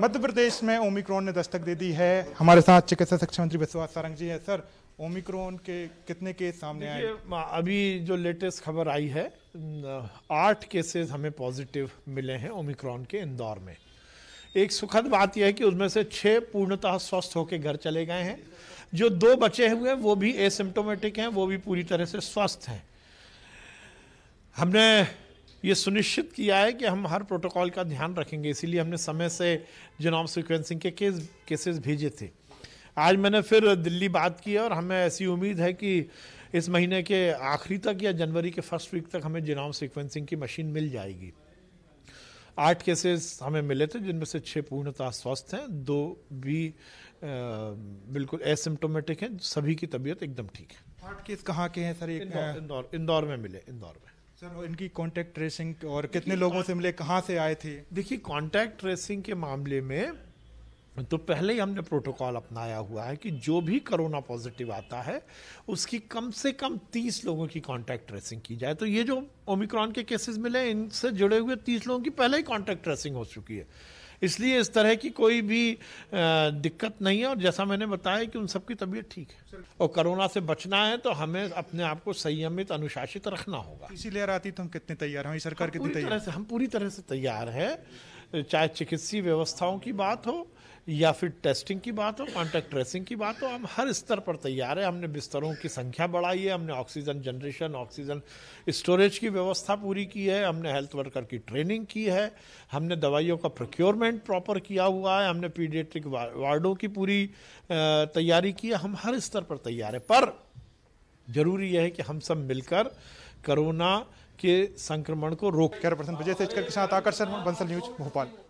मध्य प्रदेश में ओमिक्रॉन ने दस्तक दे दी है हमारे साथ चिकित्सा शिक्षा मंत्री विश्वास सारंग जी है सर ओमिक्रॉन के कितने केस सामने आए अभी जो लेटेस्ट खबर आई है आठ केसेस हमें पॉजिटिव मिले हैं ओमिक्रॉन के इंदौर में एक सुखद बात यह है कि उसमें से छः पूर्णतः स्वस्थ होकर घर चले गए हैं जो दो बचे हुए हैं वो भी एसिम्टोमेटिक हैं वो भी पूरी तरह से स्वस्थ हैं हमने ये सुनिश्चित किया है कि हम हर प्रोटोकॉल का ध्यान रखेंगे इसीलिए हमने समय से जिनोम सिक्वेंसिंग के केस केसेस भेजे थे आज मैंने फिर दिल्ली बात की और हमें ऐसी उम्मीद है कि इस महीने के आखिरी तक या जनवरी के फर्स्ट वीक तक हमें जिनोम सिक्वेंसिंग की मशीन मिल जाएगी आठ केसेस हमें मिले थे जिनमें से छः पूर्णतः स्वस्थ हैं दो भी आ, बिल्कुल एसिम्टोमेटिक हैं सभी की तबीयत एकदम ठीक है आठ केस कहाँ के हैं सर इंदौर इंदौर इंदौर में मिले इंदौर में सर और इनकी कांटेक्ट ट्रेसिंग और कितने लोगों से मिले कहाँ से आए थे देखिए कांटेक्ट ट्रेसिंग के मामले में तो पहले ही हमने प्रोटोकॉल अपनाया हुआ है कि जो भी कोरोना पॉजिटिव आता है उसकी कम से कम 30 लोगों की कांटेक्ट ट्रेसिंग की जाए तो ये जो ओमिक्रॉन के केसेस मिले इनसे जुड़े हुए 30 लोगों की पहले ही कांटेक्ट ट्रेसिंग हो चुकी है इसलिए इस तरह की कोई भी दिक्कत नहीं है और जैसा मैंने बताया कि उन सबकी तबीयत ठीक है और कोरोना से बचना है तो हमें अपने आप को संयमित अनुशासित रखना होगा इसी लेयर आती तो हम कितने तैयार हैं सरकार कितनी तैयार हम पूरी तरह से तैयार हैं चाहे चिकित्सीय व्यवस्थाओं की बात हो या फिर टेस्टिंग की बात हो कॉन्टैक्ट ट्रेसिंग की बात हो हम हर स्तर पर तैयार है हमने बिस्तरों की संख्या बढ़ाई है हमने ऑक्सीजन जनरेशन ऑक्सीजन स्टोरेज की व्यवस्था पूरी की है हमने हेल्थ वर्कर की ट्रेनिंग की है हमने दवाइयों का प्रोक्योरमेंट प्रॉपर किया हुआ है हमने पीडियट्रिक वार्डों की पूरी तैयारी की है हम हर स्तर पर तैयार है पर जरूरी यह है कि हम सब मिलकर कोरोना के संक्रमण को रोक कर के साथ आकर्षण बंसल न्यूज भोपाल